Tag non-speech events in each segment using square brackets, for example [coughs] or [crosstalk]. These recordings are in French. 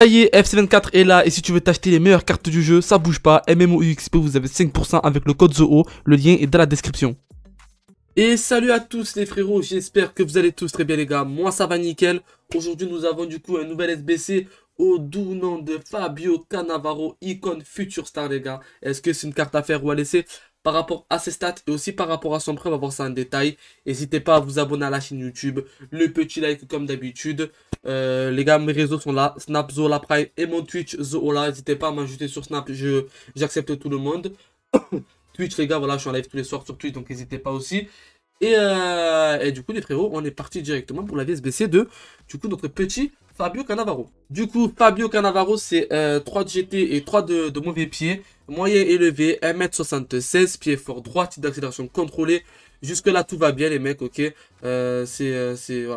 Ça y est, FC24 est là et si tu veux t'acheter les meilleures cartes du jeu, ça bouge pas, MMO MMOUXP vous avez 5% avec le code ZOO, le lien est dans la description. Et salut à tous les frérots, j'espère que vous allez tous très bien les gars, moi ça va nickel. Aujourd'hui nous avons du coup un nouvel SBC au doux nom de Fabio Cannavaro, icône future star les gars. Est-ce que c'est une carte à faire ou à laisser par rapport à ses stats et aussi par rapport à son prêt, on va voir ça en détail. N'hésitez pas à vous abonner à la chaîne YouTube, le petit like comme d'habitude. Euh, les gars, mes réseaux sont là, Snap, Zola Prime et mon Twitch, Zola. N'hésitez pas à m'ajouter sur Snap, j'accepte tout le monde. [coughs] Twitch, les gars, voilà, je suis en live tous les soirs sur Twitch, donc n'hésitez pas aussi. Et, euh, et, du coup, les frérots, on est parti directement pour la VSBC 2 du coup, notre petit Fabio Cannavaro. Du coup, Fabio Cannavaro, c'est 3 euh, de GT et 3 de, mauvais pieds, Moyen élevé, 1m76, pied fort droit, d'accélération contrôlée. Jusque-là, tout va bien, les mecs, ok. Euh, euh,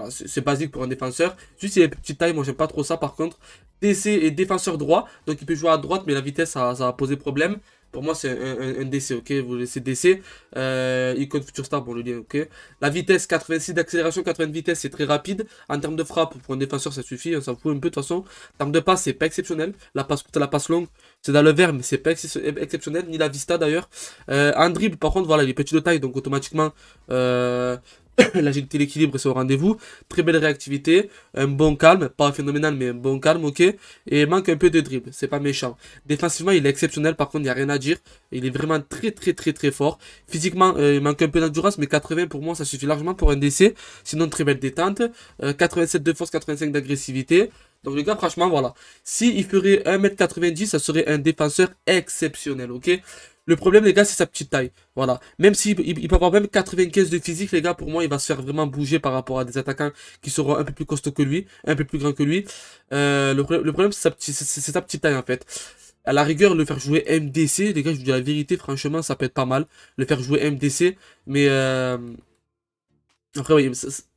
c'est basique pour un défenseur. Juste, il a petite taille, moi, j'aime pas trop ça, par contre. DC et défenseur droit, donc il peut jouer à droite, mais la vitesse, ça, ça posé poser problème. Pour moi, c'est un, DC, ok Vous laissez DC. Euh, Icon Future Star bon, le lien, ok La vitesse, 86 d'accélération, 80 de vitesse, c'est très rapide. En termes de frappe, pour un défenseur, ça suffit. Ça vous fout un peu, de toute façon. En termes de passe, c'est pas exceptionnel. La passe la passe longue, c'est dans le vert, mais c'est pas exceptionnel. Ni la vista, d'ailleurs. Euh, en dribble, par contre, voilà, il est petit de taille, donc automatiquement, euh, [coughs] L'agilité, l'équilibre c'est au rendez-vous. Très belle réactivité, un bon calme, pas phénoménal mais un bon calme, ok. Et manque un peu de dribble, c'est pas méchant. Défensivement, il est exceptionnel, par contre, il n'y a rien à dire. Il est vraiment très très très très fort. Physiquement, euh, il manque un peu d'endurance, mais 80 pour moi, ça suffit largement pour un décès. Sinon, très belle détente. 87 euh, de force, 85 d'agressivité. Donc le gars, franchement, voilà. S'il ferait 1m90, ça serait un défenseur exceptionnel, ok le problème, les gars, c'est sa petite taille. Voilà. Même s'il il peut avoir même 95 de physique, les gars, pour moi, il va se faire vraiment bouger par rapport à des attaquants qui seront un peu plus costauds que lui, un peu plus grands que lui. Euh, le, problème, c'est sa, petite taille, en fait. À la rigueur, le faire jouer MDC, les gars, je vous dis la vérité, franchement, ça peut être pas mal. Le faire jouer MDC, mais... Euh, après, oui,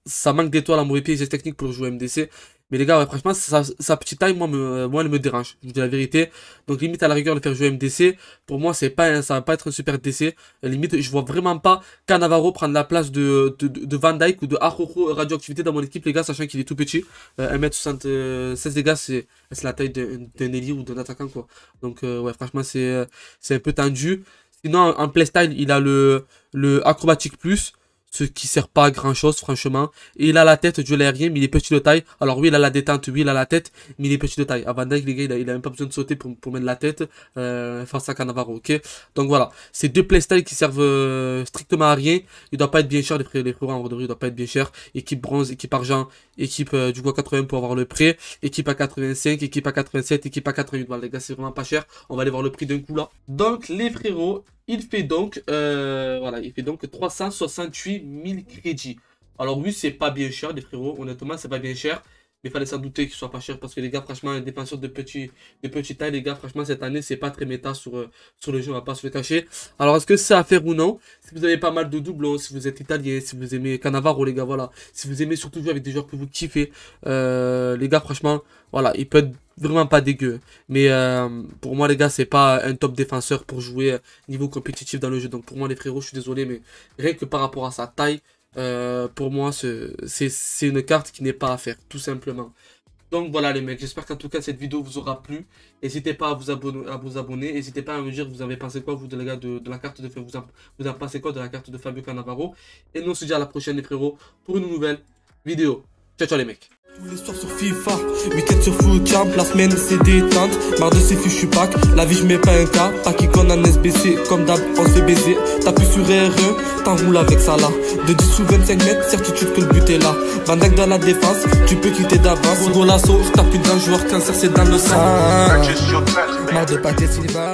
ça, manque d'étoiles à mauvais pied, des techniques pour jouer MDC. Mais les gars, franchement, sa, petite taille, euh, moi, elle me dérange. Je vous dis la vérité. Donc, limite, à la rigueur, de faire jouer MDC, pour moi, c'est pas, va pas être un super DC. Limite, je vois vraiment pas Cannavaro prendre la place de, Van Dyke ou de Ahoho Radioactivité dans mon équipe, les gars, sachant qu'il est tout petit. 1m76, euh, dégâts gars, c'est la taille d'un Eli ou d'un attaquant, quoi. Donc, euh, ouais, franchement, c'est un peu tendu. Sinon, en playstyle, il a le, le Acrobatic Plus ce qui sert pas à grand chose, franchement. Et il a la tête, Dieu rien mais il est petit de taille. Alors oui, il a la détente, oui, il a la tête, mais il est petit de taille. avant d'être gars, il a, même pas besoin de sauter pour, mettre la tête euh, face à Cannavaro, ok Donc voilà, c'est deux playstyles qui servent euh, strictement à rien. Il doit pas être bien cher, les, frères les prix en vrai il doit pas être bien cher. Équipe bronze, équipe argent, équipe euh, du coup 80 pour avoir le prix équipe à 85, équipe à 87, équipe à 88. Voilà, les gars, c'est vraiment pas cher. On va aller voir le prix d'un coup là. Donc les frérots, il fait donc, euh, voilà, il fait donc 368 000 crédits. Alors oui, c'est pas bien cher, les frérots. Honnêtement, c'est pas bien cher. Mais il fallait s'en douter qu'il soit pas cher parce que les gars, franchement, les de petits de petite taille, les gars, franchement, cette année, c'est pas très méta sur, euh, sur le jeu, on va pas se le cacher. Alors, est-ce que c'est à faire ou non Si vous avez pas mal de doublons, si vous êtes italien, si vous aimez Canavaro, les gars, voilà. Si vous aimez surtout jouer avec des joueurs que vous kiffez, euh, les gars, franchement, voilà, il peut être vraiment pas dégueu. Mais euh, pour moi, les gars, c'est pas un top défenseur pour jouer euh, niveau compétitif dans le jeu. Donc pour moi, les frérots, je suis désolé, mais rien que par rapport à sa taille, euh, pour moi, c'est une carte qui n'est pas à faire, tout simplement. Donc voilà les mecs, j'espère qu'en tout cas cette vidéo vous aura plu. N'hésitez pas à vous abonner, à vous abonner. N'hésitez pas à me dire vous avez pensé quoi vous de, les gars, de, la carte de vous vous pensez quoi de la carte de Fabio Cannavaro. Et nous on se dit à la prochaine les frérots pour une nouvelle vidéo. Ciao ciao les mecs. Tous les soirs sur FIFA, week-end sur Food Camp, la semaine c'est détente, marre de ces suis pack, la vie je mets pas un cas, pas qui connaît un SBC, comme d'hab on se fait baiser, t'appuies sur R1, t'as e, t'enroules avec ça là, de 10 ou 25 mètres, certitude que le but est là, Vandac dans la défense, tu peux quitter d'avance, gros lasso, t'appuies d'un joueur cancer c'est dans le sang, marre de pâté Silva